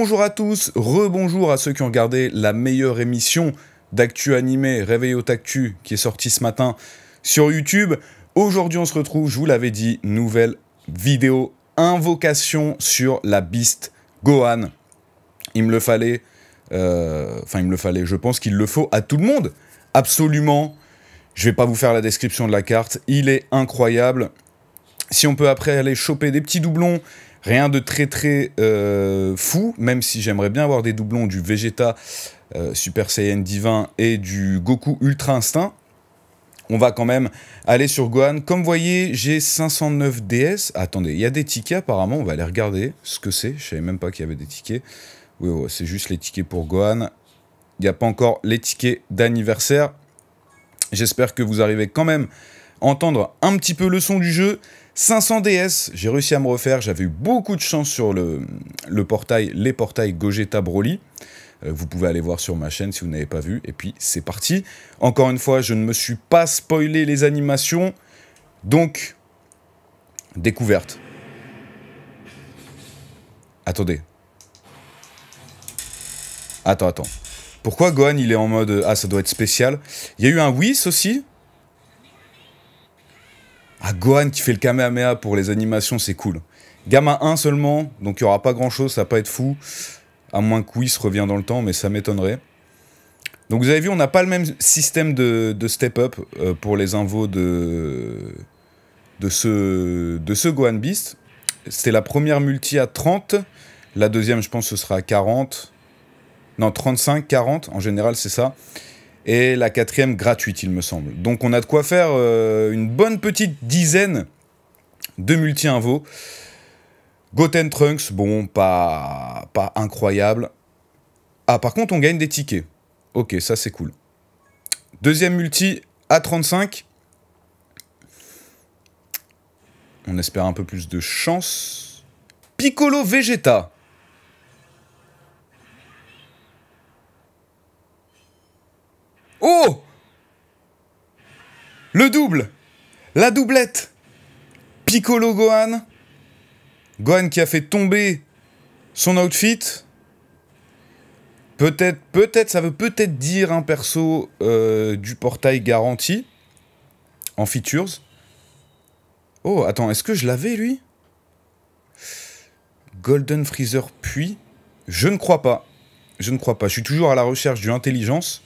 Bonjour à tous, rebonjour à ceux qui ont regardé la meilleure émission d'actu animé Réveil au Tactu qui est sortie ce matin sur YouTube. Aujourd'hui, on se retrouve, je vous l'avais dit, nouvelle vidéo invocation sur la beast Gohan. Il me le fallait, euh, enfin, il me le fallait, je pense qu'il le faut à tout le monde, absolument. Je vais pas vous faire la description de la carte, il est incroyable. Si on peut après aller choper des petits doublons Rien de très très euh, fou, même si j'aimerais bien avoir des doublons du Vegeta euh, Super Saiyan Divin et du Goku Ultra Instinct. On va quand même aller sur Gohan. Comme vous voyez, j'ai 509 DS. Attendez, il y a des tickets apparemment. On va aller regarder ce que c'est. Je savais même pas qu'il y avait des tickets. Oui, c'est juste les tickets pour Gohan. Il n'y a pas encore les tickets d'anniversaire. J'espère que vous arrivez quand même à entendre un petit peu le son du jeu. 500 DS, j'ai réussi à me refaire, j'avais eu beaucoup de chance sur le, le portail, les portails Gogeta Broly. Euh, vous pouvez aller voir sur ma chaîne si vous n'avez pas vu. Et puis c'est parti. Encore une fois, je ne me suis pas spoilé les animations. Donc, découverte. Attendez. Attends, attends. Pourquoi Gohan, il est en mode... Ah, ça doit être spécial. Il y a eu un Whis aussi ah, Gohan qui fait le Kamehameha pour les animations, c'est cool. Gamma 1 seulement, donc il n'y aura pas grand chose, ça va pas être fou. À moins que Whis revienne dans le temps, mais ça m'étonnerait. Donc vous avez vu, on n'a pas le même système de, step-up euh, pour les invos de, de, ce, de ce Gohan Beast. C'est la première multi à 30. La deuxième, je pense, ce sera 40. Non, 35, 40. En général, c'est ça et la quatrième gratuite, il me semble. Donc on a de quoi faire euh, une bonne petite dizaine de multi invo Goten Trunks, bon, pas, pas incroyable. Ah, par contre, on gagne des tickets. Ok, ça c'est cool. Deuxième multi, à 35 On espère un peu plus de chance. Piccolo Vegeta. Oh Le double La doublette Piccolo Gohan Gohan qui a fait tomber son outfit. Peut-être, peut-être, ça veut peut-être dire un perso euh, du portail garanti en features. Oh, attends, est-ce que je l'avais lui Golden Freezer puis Je ne crois pas. Je ne crois pas. Je suis toujours à la recherche du intelligence.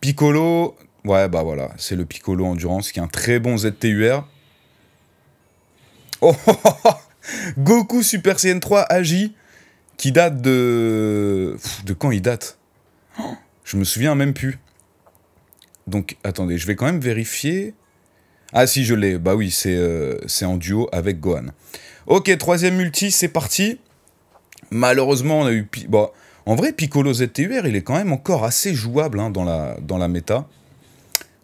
Piccolo, ouais, bah voilà, c'est le Piccolo Endurance qui est un très bon ZTUR. Oh, oh, oh, oh, Goku Super Saiyan 3 AJ qui date de. De quand il date Je me souviens même plus. Donc attendez, je vais quand même vérifier. Ah si, je l'ai. Bah oui, c'est euh, en duo avec Gohan. Ok, troisième multi, c'est parti. Malheureusement, on a eu... Bon, en vrai, Piccolo ZTUR, il est quand même encore assez jouable hein, dans, la, dans la méta.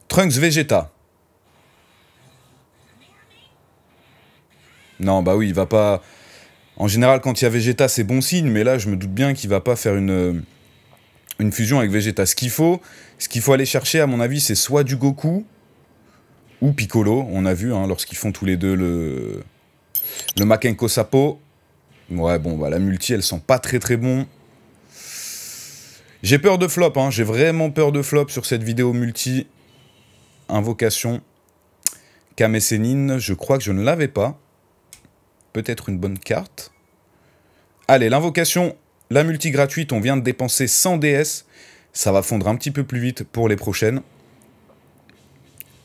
Trunks Vegeta. Non, bah oui, il va pas... En général, quand il y a Vegeta, c'est bon signe, mais là, je me doute bien qu'il va pas faire une, une fusion avec Vegeta. Ce qu'il faut, ce qu'il faut aller chercher, à mon avis, c'est soit du Goku ou Piccolo. On a vu, hein, lorsqu'ils font tous les deux le, le Makenko Sapo. Ouais, bon, bah, la multi, elle sent pas très très bon. J'ai peur de flop, hein. j'ai vraiment peur de flop sur cette vidéo multi invocation Kamessénine. Je crois que je ne l'avais pas. Peut-être une bonne carte. Allez, l'invocation, la multi gratuite, on vient de dépenser 100 DS. Ça va fondre un petit peu plus vite pour les prochaines.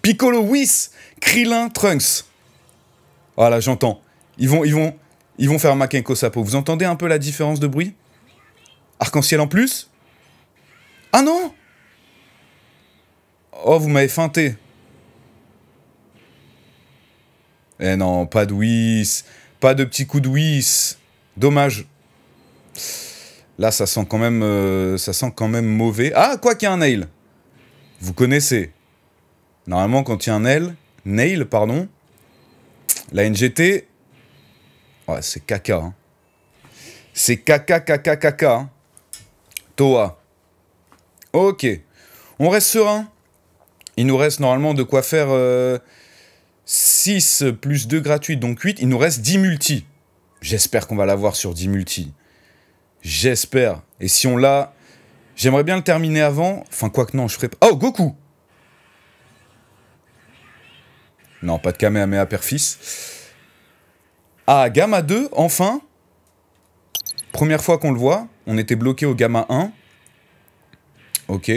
Piccolo Whis, Krillin Trunks. Voilà, ah j'entends. Ils vont, ils vont, ils vont faire Makenko Sapo. Vous entendez un peu la différence de bruit Arc-en-ciel en plus ah non Oh, vous m'avez feinté. Eh non, pas de whis. Pas de petit coup de whis. Dommage. Là, ça sent quand même, euh, ça sent quand même mauvais. Ah, quoi qu'il y a un nail. Vous connaissez. Normalement, quand il y a un nail, nail, pardon, la NGT, ouais, c'est caca. Hein. C'est caca, caca, caca. Hein. Toa. Ok. On reste serein. Il nous reste normalement de quoi faire 6 euh, plus 2 gratuits, donc 8. Il nous reste 10 multi. J'espère qu'on va l'avoir sur 10 multi. J'espère. Et si on l'a, j'aimerais bien le terminer avant. Enfin, quoi que non, je ferai pas. Oh, Goku Non, pas de Kamehameha père-fils. Ah, Gamma 2, enfin Première fois qu'on le voit, on était bloqué au Gamma 1 ok.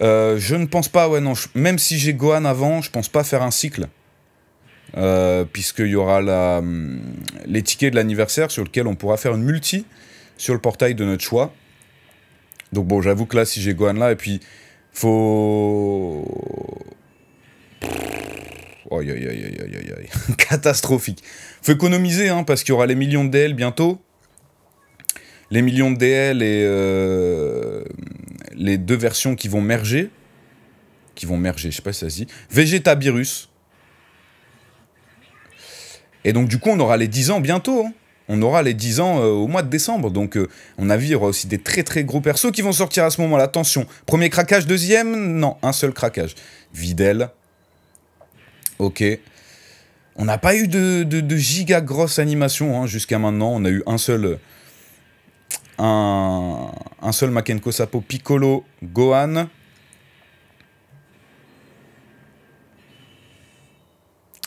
Euh, je ne pense pas, ouais, non, même si j'ai Gohan avant, je pense pas faire un cycle. Euh, Puisqu'il y aura la, hum, de l'anniversaire sur lequel on pourra faire une multi sur le portail de notre choix. Donc bon, j'avoue que là, si j'ai Gohan là, et puis faut. Aïe, aïe, aïe, aïe, aïe, Catastrophique. Faut économiser, hein, parce qu'il y aura les millions de DL bientôt. Les millions de DL et. Euh, les deux versions qui vont merger. Qui vont merger, je sais pas si ça se dit. virus. Et donc, du coup, on aura les 10 ans bientôt. Hein. On aura les 10 ans euh, au mois de décembre. Donc, on a vu, il y aura aussi des très très gros persos qui vont sortir à ce moment-là. Attention. Premier craquage, deuxième Non, un seul craquage. Videl. Ok. On n'a pas eu de, de, de, giga grosse animation hein, jusqu'à maintenant. On a eu un seul. Euh, un, un seul Makenko Sapo, Piccolo, Gohan.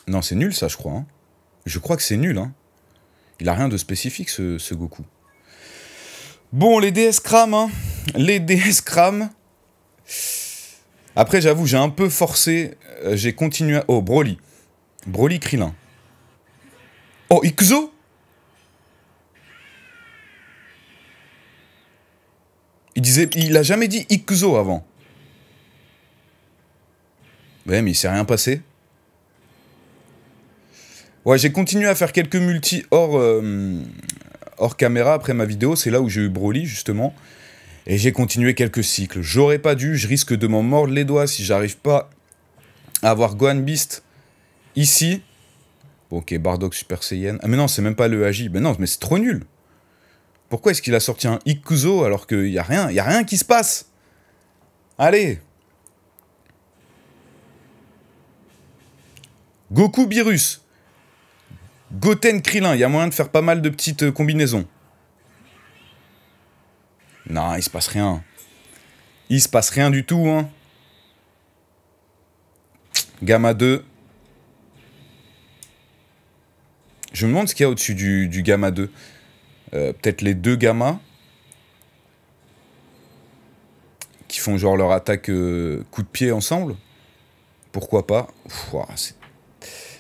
Non, c'est nul ça, je crois. Hein. Je crois que c'est nul. Hein. Il a rien de spécifique, ce, Goku. Bon, les DS Cram, hein. Les DS Cram. Après, j'avoue, j'ai un peu forcé. Euh, j'ai continué. À... Oh, Broly. Broly Krillin. Oh, Ixo Il disait, il a jamais dit Ikuzo avant. Ouais, ben, mais il s'est rien passé. Ouais, j'ai continué à faire quelques multi hors, euh, hors caméra après ma vidéo. C'est là où j'ai eu Broly, justement. Et j'ai continué quelques cycles. J'aurais pas dû, je risque de m'en mordre les doigts si j'arrive pas à avoir Gohan Beast ici. Bon, ok, Bardock Super Saiyan. Ah, mais non, c'est même pas le AJ. Mais ben non, mais c'est trop nul. Pourquoi est-ce qu'il a sorti un Ikuzo alors qu'il n'y a rien, il y a rien qui se passe Allez Goku Virus Goten Krillin, il y a moyen de faire pas mal de petites euh, combinaisons. Non, il se passe rien. Il se passe rien du tout, hein. Gamma 2. Je me demande ce qu'il y a au-dessus du, du Gamma 2. Euh, peut-être les deux gamins qui font genre leur attaque euh, coup de pied ensemble. Pourquoi pas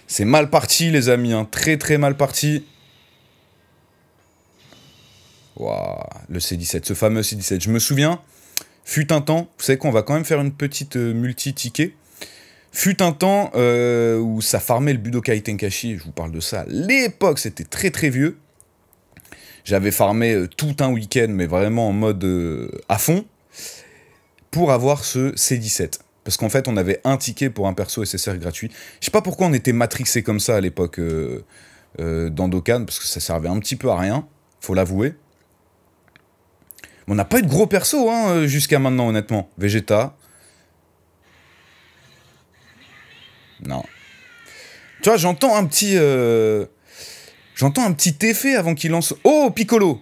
C'est mal parti, les amis. Hein. Très, très mal parti. le C17, ce fameux C17. Je me souviens, fut un temps, vous savez qu'on va quand même faire une petite euh, multi-ticket. Fut un temps où ça farmait le Budokai Tenkashi, je vous parle de ça. L'époque, c'était très très vieux. J'avais farmé euh, tout un week-end, mais vraiment en mode euh, à fond, pour avoir ce C17. Parce qu'en fait, on avait un ticket pour un perso SSR gratuit. Je sais pas pourquoi on était matrixé comme ça à l'époque euh, dans Dokkan, parce que ça servait un petit peu à rien, faut l'avouer. On n'a pas eu de gros perso hein, jusqu'à maintenant, honnêtement. Vegeta. Non. Tu vois, j'entends un petit. J'entends un petit effet avant qu'il lance. Oh, Piccolo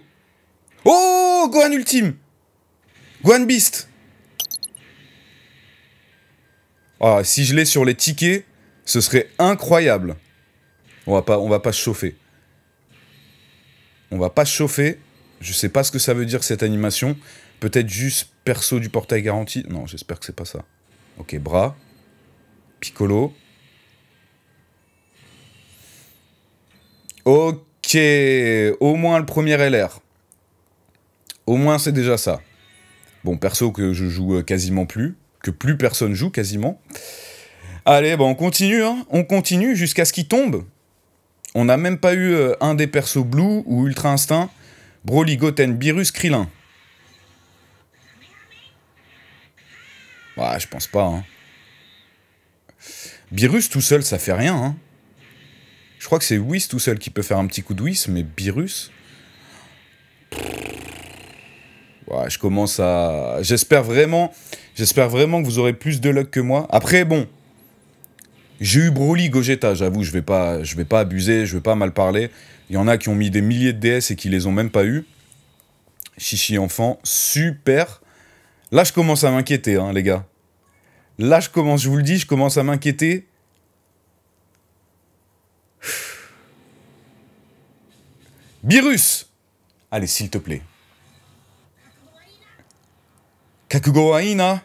Oh, Gohan Ultime Gohan Beast Ah, si je l'ai sur les tickets, ce serait incroyable. On va pas, on va pas se chauffer. On va pas se chauffer. Je sais pas ce que ça veut dire cette animation. Peut-être juste perso du portail garanti. Non, j'espère que c'est pas ça. Ok, bras. Piccolo. Ok, au moins le premier LR. Au moins c'est déjà ça. Bon, perso que je joue euh, quasiment plus, que plus personne joue quasiment. Allez, bon bah, on continue, hein. on continue jusqu'à ce qu'il tombe. On n'a même pas eu euh, un des persos Blue ou Ultra Instinct, Broly, Goten, Virus, Krillin. Ouais, je pense pas. Hein. tout seul, ça fait rien. Hein. Je crois que c'est Whis tout seul qui peut faire un petit coup de Whis, mais Virus. Ouais, je commence à. J'espère vraiment, j'espère vraiment que vous aurez plus de luck que moi. Après, bon, j'ai eu Broly Gogeta, j'avoue, je vais pas, je vais pas abuser, je vais pas mal parler. Il y en a qui ont mis des milliers de DS et qui les ont même pas eu. Chichi enfant, super. Là, je commence à m'inquiéter, hein, les gars. Là, je commence, je vous le dis, je commence à m'inquiéter Birus, Allez, s'il te plaît. KAKU-GORO-AINA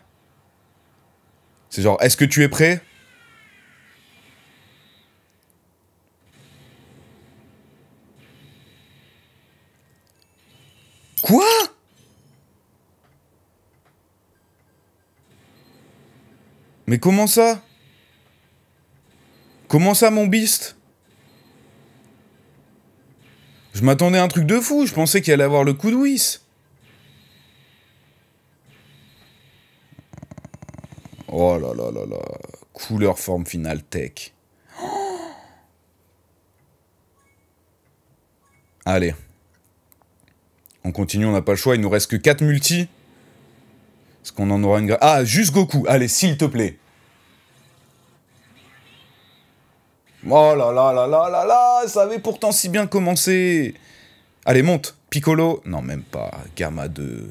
C'est genre, est-ce que tu es prêt Quoi Mais comment ça Comment ça, mon biste je m'attendais à un truc de fou, je pensais qu'il allait avoir le coup de whis. Oh là là là là. Couleur forme finale tech. Allez. On continue, on n'a pas le choix. Il nous reste que 4 multi. Est-ce qu'on en aura une... Ah, juste Goku. Allez, s'il te plaît. Oh là là là là là là, ça avait pourtant si bien commencé. Allez, monte. Piccolo. Non, même pas. Gamma 2.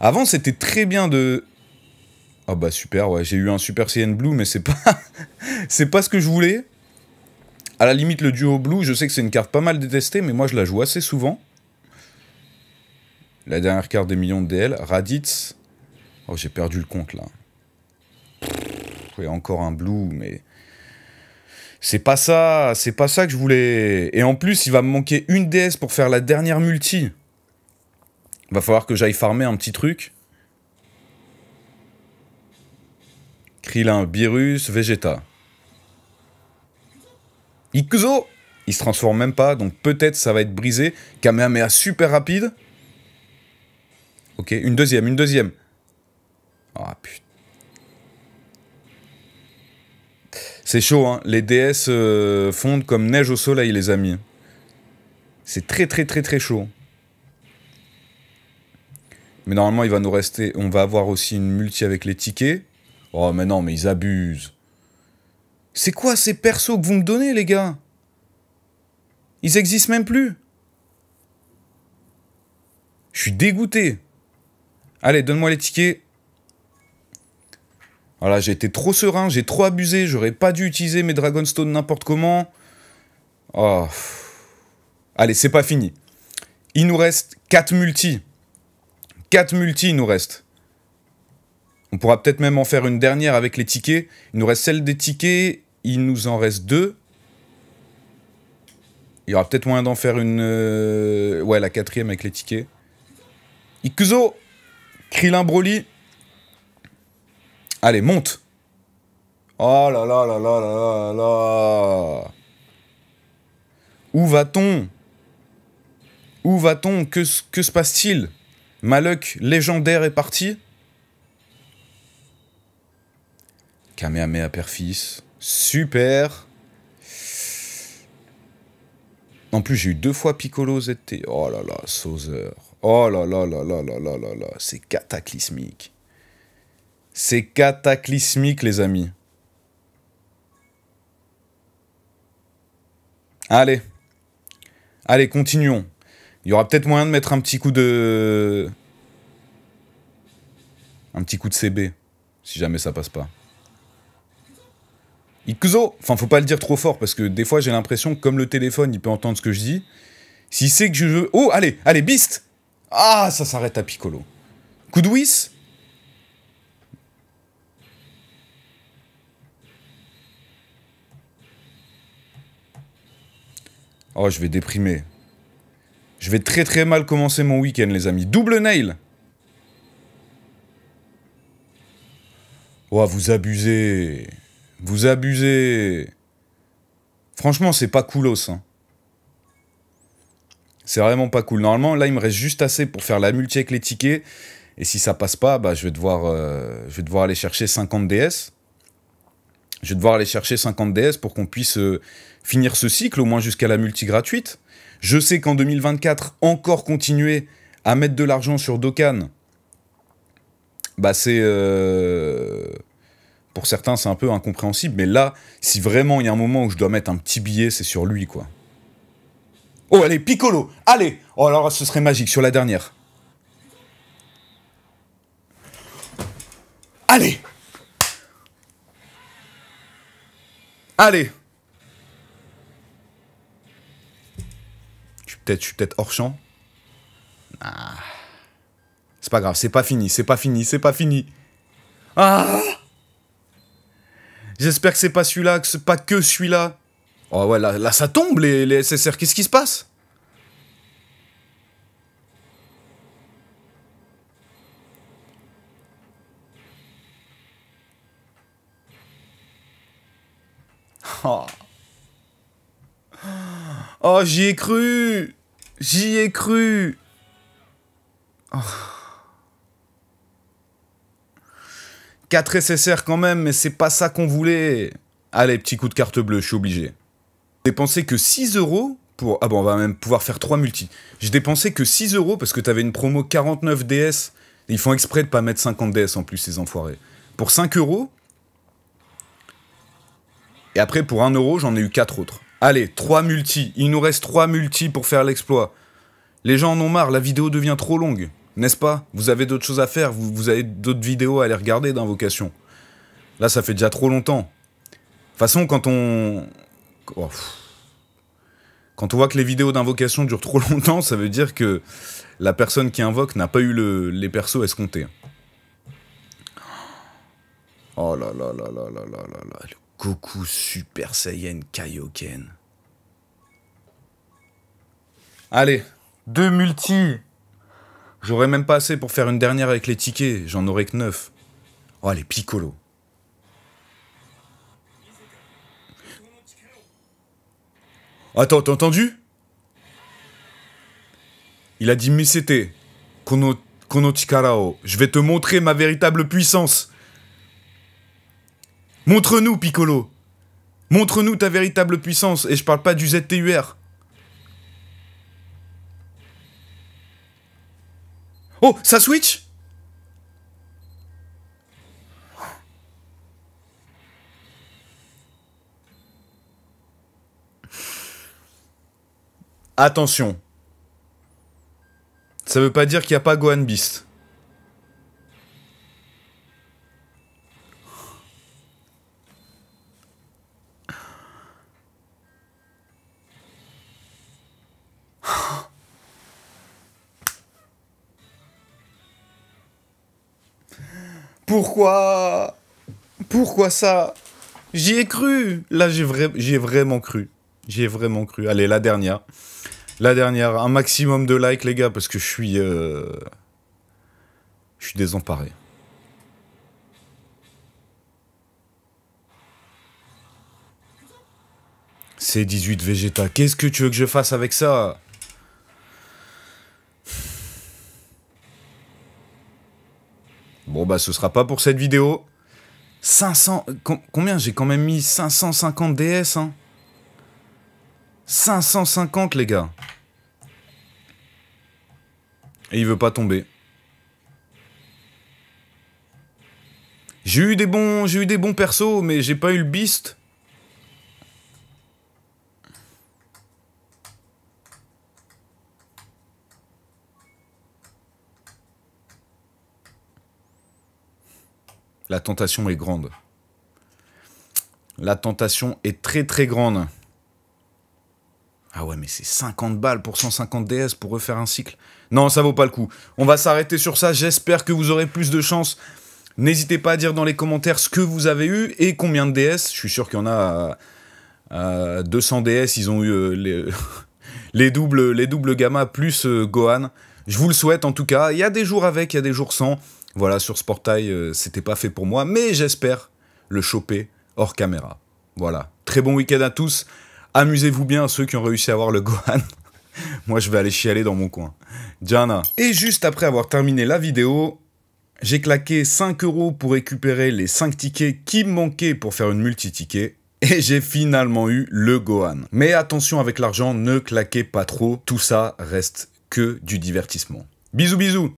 Avant, c'était très bien de... Ah oh bah super, ouais, j'ai eu un Super Saiyan Blue, mais c'est pas... c'est pas ce que je voulais. À la limite, le duo Blue, je sais que c'est une carte pas mal détestée, mais moi, je la joue assez souvent. La dernière carte des millions de DL, Raditz. Oh, j'ai perdu le compte, là et encore un Blue, mais c'est pas ça, c'est pas ça que je voulais. Et en plus, il va me manquer une DS pour faire la dernière multi. Va falloir que j'aille farmer un petit truc. Krillin, Virus, Vegeta. Ikuzo Il se transforme même pas, donc peut-être ça va être brisé. Kamehameha super rapide. Ok, une deuxième, une deuxième. Ah oh, putain. C'est chaud, hein. Les DS euh, fondent comme neige au soleil, les amis. C'est très très très très chaud. Mais normalement, il va nous rester... On va avoir aussi une multi avec les tickets. Oh, mais non, mais ils abusent. C'est quoi ces persos que vous me donnez, les gars Ils existent même plus. Je suis dégoûté. Allez, donne-moi les tickets. Voilà, j'ai été trop serein, j'ai trop abusé, j'aurais pas dû utiliser mes Dragonstone n'importe comment. Oh. Allez, c'est pas fini. Il nous reste 4 multi, 4 multi il nous reste. On pourra peut-être même en faire une dernière avec les tickets. Il nous reste celle des tickets, il nous en reste 2. Il y aura peut-être moyen d'en faire une... Euh, ouais, la quatrième avec les tickets. Ikuzo Krillin Broly Allez, monte Oh là là là là là là Où va-t-on Où va-t-on Que, que se passe-t-il Malek légendaire est parti Kamehameha père-fils. Super En plus, j'ai eu deux fois Piccolo ZT. Oh là là, Sauzer. Oh là là là là là là là là. C'est cataclysmique. C'est cataclysmique, les amis. Allez. Allez, continuons. Il y aura peut-être moyen de mettre un petit coup de... Un petit coup de CB, si jamais ça passe pas. Ikuzo Enfin, faut pas le dire trop fort, parce que des fois, j'ai l'impression que comme le téléphone, il peut entendre ce que je dis. S'il sait que je veux... Oh, allez, allez, Beast Ah, ça s'arrête à Piccolo. Coup de Oh, je vais déprimer. Je vais très très mal commencer mon week-end, les amis. Double nail Oh, vous abusez Vous abusez Franchement, c'est pas cool, Hein. C'est vraiment pas cool. Normalement, là, il me reste juste assez pour faire la multi avec les tickets. Et si ça passe pas, bah, je, vais devoir, euh, je vais devoir aller chercher 50 DS. Je vais devoir aller chercher 50 DS pour qu'on puisse... Euh, finir ce cycle, au moins jusqu'à la multi gratuite. Je sais qu'en 2024, encore continuer à mettre de l'argent sur Dokkan, bah c'est. Euh, pour certains, c'est un peu incompréhensible, mais là, si vraiment il y a un moment où je dois mettre un petit billet, c'est sur lui, quoi. Oh, allez, Piccolo Allez Oh, alors ce serait magique, sur la dernière. Allez Allez je suis peut-être hors champ. Ah. C'est pas grave, c'est pas fini, c'est pas fini, c'est pas fini. Ah J'espère que c'est pas celui-là, que c'est pas que celui-là. Oh ouais, là, ça tombe les, les SSR, qu'est-ce qui se passe Oh, oh j'y ai cru J'y ai cru. 4 SSR quand même, mais c'est pas ça qu'on voulait. Allez, petit coup de carte bleue, je suis obligé. Dépensé que 6 euros pour... Ah bon, on va même pouvoir faire 3 multi. J'ai dépensé que 6 euros parce que t'avais une promo 49 DS. Ils font exprès de pas mettre 50 DS en plus, ces enfoirés. Pour 5 euros. Et après, pour 1 euro, j'en ai eu 4 autres. Allez, 3 multis. Il nous reste 3 multis pour faire l'exploit. Les gens en ont marre, la vidéo devient trop longue. N'est-ce pas Vous avez d'autres choses à faire, vous, avez d'autres vidéos à aller regarder d'invocation. Là, ça fait déjà trop longtemps. De toute façon, quand on... Oh, quand on voit que les vidéos d'invocation durent trop longtemps, ça veut dire que la personne qui invoque n'a pas eu le, les persos escomptés. Oh là là là là là là là là, Coucou Super Saiyan Kaioken. Allez, deux multi. J'aurais même pas assez pour faire une dernière avec les tickets, j'en aurais que neuf. Oh, les Piccolo. Attends, t'as entendu Il a dit Misete, kono, je vais te montrer ma véritable puissance. Montre-nous, Piccolo. Montre-nous ta véritable puissance, et je parle pas du ZTUR. Oh, ça switch Attention. Ça veut pas dire qu'il n'y a pas Gohan Beast. ça J'y ai cru Là, j'ai j'ai vraiment cru. j'ai vraiment cru. Allez, la dernière. La dernière. Un maximum de likes, les gars, parce que je suis... Euh, je suis désemparé. C'est 18 Vegeta. Qu'est-ce que tu veux que je fasse avec ça Bon bah ce sera pas pour cette vidéo. 500... Combien J'ai quand même mis 550 DS, hein 550, les gars Et il veut pas tomber. J'ai eu des bons... J'ai eu des bons persos, mais j'ai pas eu le beast. la tentation est grande. La tentation est très très grande. Ah ouais, mais c'est 50 balles pour 150 DS pour refaire un cycle. Non, ça vaut pas le coup. On va s'arrêter sur ça. J'espère que vous aurez plus de chance. N'hésitez pas à dire dans les commentaires ce que vous avez eu et combien de DS. Je suis sûr qu'il y en a 200 euh, DS. Ils ont eu euh, les, doubles, les doubles gamma plus euh, Gohan. Je vous le souhaite en tout cas. Il y a des jours avec, il y a des jours sans. Voilà, sur ce portail, euh, c'était pas fait pour moi, mais j'espère le choper hors caméra. Voilà. Très bon week-end à tous. Amusez-vous bien, ceux qui ont réussi à avoir le Gohan. Moi, je vais aller chialer dans mon coin. diana Et juste après avoir terminé la vidéo, j'ai claqué 5 euros pour récupérer les 5 tickets qui me manquaient pour faire une multi-ticket. Et j'ai finalement eu le Gohan. Mais attention avec l'argent, ne claquez pas trop. Tout ça reste que du divertissement. Bisous bisous